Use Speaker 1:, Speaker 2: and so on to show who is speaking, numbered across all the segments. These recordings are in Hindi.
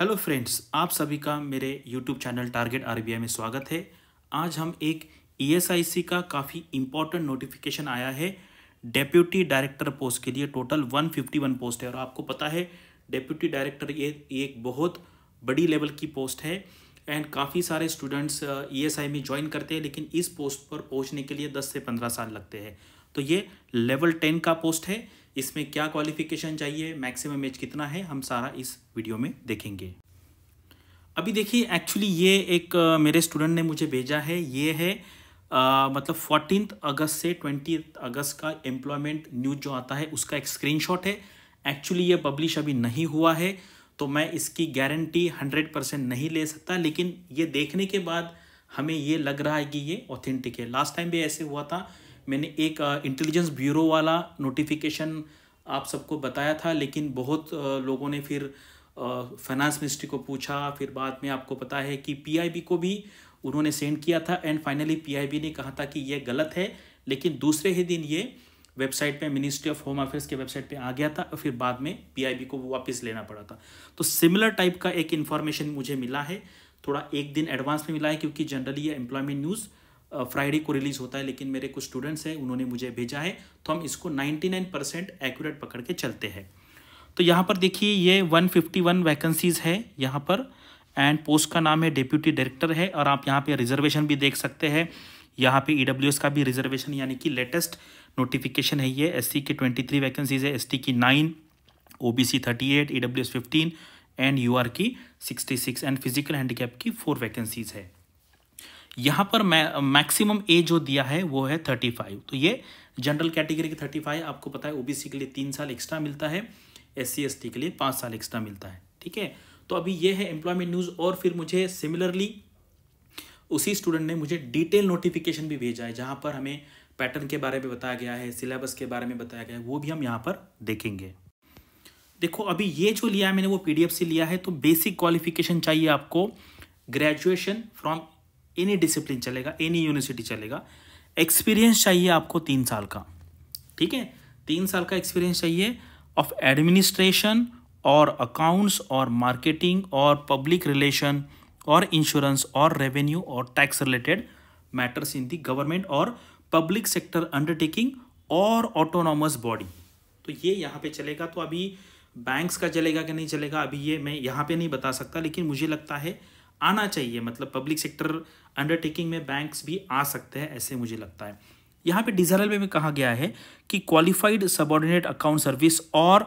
Speaker 1: हेलो फ्रेंड्स आप सभी का मेरे यूट्यूब चैनल टारगेट आरबीआई में स्वागत है आज हम एक ईएसआईसी e का काफ़ी इम्पोर्टेंट नोटिफिकेशन आया है डेप्यूटी डायरेक्टर पोस्ट के लिए टोटल 151 पोस्ट है और आपको पता है डेप्यूटी डायरेक्टर ये एक बहुत बड़ी लेवल की पोस्ट है एंड काफ़ी सारे स्टूडेंट्स ई e में ज्वाइन करते हैं लेकिन इस पोस्ट पर पहुँचने के लिए दस से पंद्रह साल लगते हैं तो ये लेवल टेन का पोस्ट है इसमें क्या क्वालिफिकेशन चाहिए मैक्सिमम एज कितना है हम सारा इस वीडियो में देखेंगे अभी देखिए एक्चुअली ये एक मेरे स्टूडेंट ने मुझे भेजा है ये है आ, मतलब फोर्टीन अगस्त से ट्वेंटी अगस्त का एम्प्लॉयमेंट न्यूज जो आता है उसका एक स्क्रीनशॉट है एक्चुअली ये पब्लिश अभी नहीं हुआ है तो मैं इसकी गारंटी हंड्रेड परसेंट नहीं ले सकता लेकिन ये देखने के बाद हमें ये लग रहा है कि ये ऑथेंटिक है लास्ट टाइम भी ऐसे हुआ था मैंने एक इंटेलिजेंस ब्यूरो वाला नोटिफिकेशन आप सबको बताया था लेकिन बहुत लोगों ने फिर फाइनेंस मिनिस्ट्री को पूछा फिर बाद में आपको पता है कि पीआईबी को भी उन्होंने सेंड किया था एंड फाइनली पीआईबी ने कहा था कि यह गलत है लेकिन दूसरे ही दिन ये वेबसाइट पे मिनिस्ट्री ऑफ होम अफेयर्स के वेबसाइट पे आ गया था और फिर बाद में पीआईबी को वापस लेना पड़ा था तो सिमिलर टाइप का एक इन्फॉर्मेशन मुझे मिला है थोड़ा एक दिन एडवांस में मिला है क्योंकि जनरली ये एम्प्लॉयमेंट न्यूज़ फ्राइडे को रिलीज़ होता है लेकिन मेरे कुछ स्टूडेंट्स हैं उन्होंने मुझे भेजा है तो हम इसको 99 परसेंट एक्यूरेट पकड़ के चलते हैं तो यहाँ पर देखिए ये 151 वैकेंसीज़ है यहाँ पर एंड पोस्ट का नाम है डिप्यूटी डायरेक्टर है और आप यहाँ पे रिजर्वेशन भी देख सकते हैं यहाँ पे ई e का भी रिजर्वेशन यानी कि लेटेस्ट नोटिफिकेशन है ये एस सी की ट्वेंटी थ्री वैकेंसीज़ है एस की nine O B C thirty eight E W S fifteen and U R की sixty six and physical handicap की फोर वैकेंसीज़ है यहाँ पर मैक्सिमम एज जो दिया है वो है थर्टी फाइव तो ये जनरल कैटेगरी के थर्टी फाइव आपको पता है ओबीसी के लिए तीन साल एक्स्ट्रा मिलता है एस सी के लिए पाँच साल एक्स्ट्रा मिलता है ठीक है तो अभी ये है एम्प्लॉयमेंट न्यूज़ और फिर मुझे सिमिलरली उसी स्टूडेंट ने मुझे डिटेल नोटिफिकेशन भी भेजा है जहाँ पर हमें पैटर्न के बारे में बताया गया है सिलेबस के बारे में बताया गया है वो भी हम यहाँ पर देखेंगे देखो अभी ये जो लिया है मैंने वो पीडीएफ से लिया है तो बेसिक क्वालिफिकेशन चाहिए आपको ग्रेजुएशन फ्रॉम एनी डिसिप्लिन चलेगा एनी यूनिवर्सिटी चलेगा एक्सपीरियंस चाहिए आपको तीन साल का ठीक है तीन साल का एक्सपीरियंस चाहिए ऑफ एडमिनिस्ट्रेशन और अकाउंट्स और मार्केटिंग और पब्लिक रिलेशन और इंश्योरेंस और रेवेन्यू और tax related matters in the government और पब्लिक सेक्टर अंडरटेकिंग और ऑटोनॉमस बॉडी तो ये यहाँ पे चलेगा तो अभी बैंक्स का चलेगा कि नहीं चलेगा अभी ये मैं यहाँ पे नहीं बता सकता लेकिन मुझे लगता है आना चाहिए मतलब पब्लिक सेक्टर अंडरटेकिंग में बैंक्स भी आ सकते हैं ऐसे मुझे लगता है यहाँ पे डिजारल में भी कहा गया है कि क्वालिफाइड सबॉर्डिनेट अकाउंट सर्विस और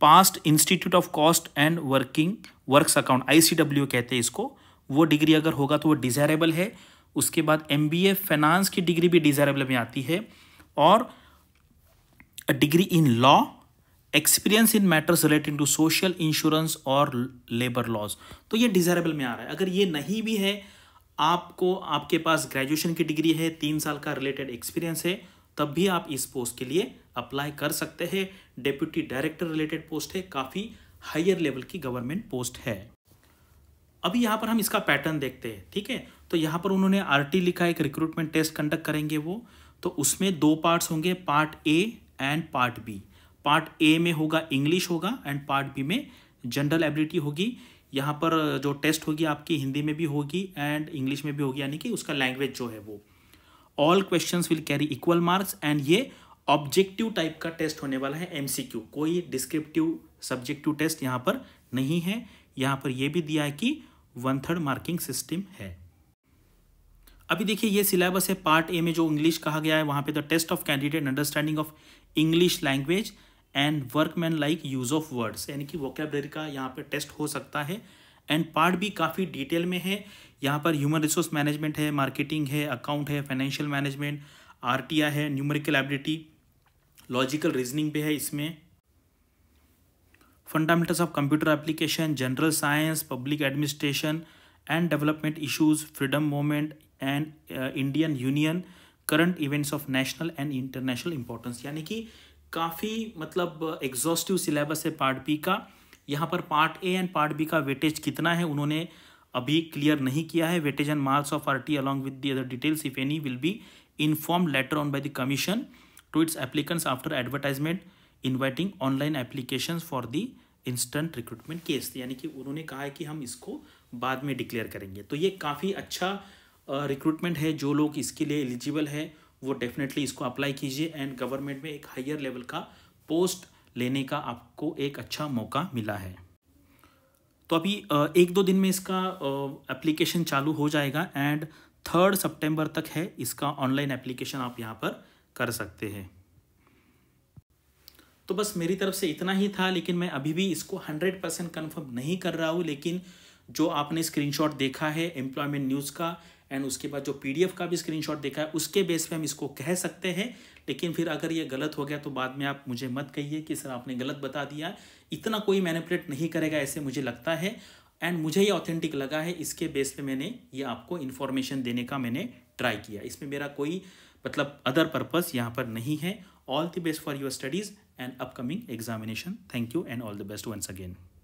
Speaker 1: passed institute of cost and working works account I कहते हैं इसको वो डिग्री अगर होगा तो वो डिज़ायरेबल है उसके बाद एम बी ए फाइनेंस की डिग्री भी डिज़ायरेबल में आती है और degree in law experience in matters relating to social insurance और लेबर लॉज तो ये डिजायरेबल में आ रहा है अगर ये नहीं भी है आपको आपके पास ग्रेजुएशन की डिग्री है तीन साल का रिलेटेड एक्सपीरियंस है तब भी आप इस पोस्ट के लिए अप्लाई कर सकते हैं डेप्यूटी डायरेक्टर रिलेटेड पोस्ट है काफ़ी हायर लेवल की गवर्नमेंट पोस्ट है अभी यहाँ पर हम इसका पैटर्न देखते हैं ठीक है तो यहाँ पर उन्होंने आर लिखा एक रिक्रूटमेंट टेस्ट कंडक्ट करेंगे वो तो उसमें दो पार्ट्स होंगे part A and part B part A में होगा इंग्लिश होगा एंड पार्ट बी में जनरल एबिलिटी होगी यहाँ पर जो टेस्ट होगी आपकी हिंदी में भी होगी एंड इंग्लिश में भी होगी यानी कि उसका लैंग्वेज जो है वो all question will carry equal marks and ये ऑब्जेक्टिव टाइप का टेस्ट होने वाला है एम कोई डिस्क्रिप्टिव सब्जेक्टिव टेस्ट यहाँ पर नहीं है यहाँ पर यह भी दिया है कि वन थर्ड मार्किंग सिस्टम है अभी देखिए ये सिलेबस है पार्ट ए में जो इंग्लिश कहा गया है वहाँ पे the test of candidate understanding of English language and workmanlike use of words यानी कि वोकेबलरी का यहाँ पर टेस्ट हो सकता है एंड पार्ट भी काफ़ी डिटेल में है यहाँ पर ह्यूमन रिसोर्स मैनेजमेंट है मार्केटिंग है अकाउंट है फाइनेंशियल मैनेजमेंट आर है न्यूमरिकल एबिलिटी लॉजिकल रीजनिंग भी है इसमें fundamentals of computer application general science public administration and development issues freedom movement and Indian union current events of national and international importance यानी कि काफ़ी मतलब एग्जॉस्टिव सिलेबस है पार्ट बी का यहाँ पर part A and part B का वेटेज कितना है उन्होंने अभी क्लियर नहीं किया है weightage and marks of R T along with the other details if any will be inform later on by the commission to its applicants after advertisement inviting online application for the instant recruitment case यानी कि उन्होंने कहा है कि हम इसको बाद में डिक्लेयर करेंगे तो ये काफ़ी अच्छा रिक्रूटमेंट है जो लोग इसके लिए एलिजिबल है वो डेफिनेटली इसको अप्लाई कीजिए एंड गवर्नमेंट में एक हायर लेवल का पोस्ट लेने का आपको एक अच्छा मौका मिला है तो अभी एक दो दिन में इसका एप्लीकेशन चालू हो जाएगा एंड थर्ड सितंबर तक है इसका ऑनलाइन एप्लीकेशन आप यहाँ पर कर सकते हैं तो बस मेरी तरफ से इतना ही था लेकिन मैं अभी भी इसको हंड्रेड परसेंट कन्फर्म नहीं कर रहा हूँ लेकिन जो आपने स्क्रीनशॉट देखा है एम्प्लॉयमेंट न्यूज़ का एंड उसके बाद जो पीडीएफ का भी स्क्रीनशॉट देखा है उसके बेस पे हम इसको कह सकते हैं लेकिन फिर अगर ये गलत हो गया तो बाद में आप मुझे मत कहिए कि सर आपने गलत बता दिया इतना कोई मैनिपुलेट नहीं करेगा ऐसे मुझे लगता है एंड मुझे ये ऑथेंटिक लगा है इसके बेस पे मैंने ये आपको इन्फॉर्मेशन देने का मैंने ट्राई किया इसमें मेरा कोई मतलब अदर पर्पज़ यहाँ पर नहीं है all the best for your studies and upcoming examination thank you and all the best once again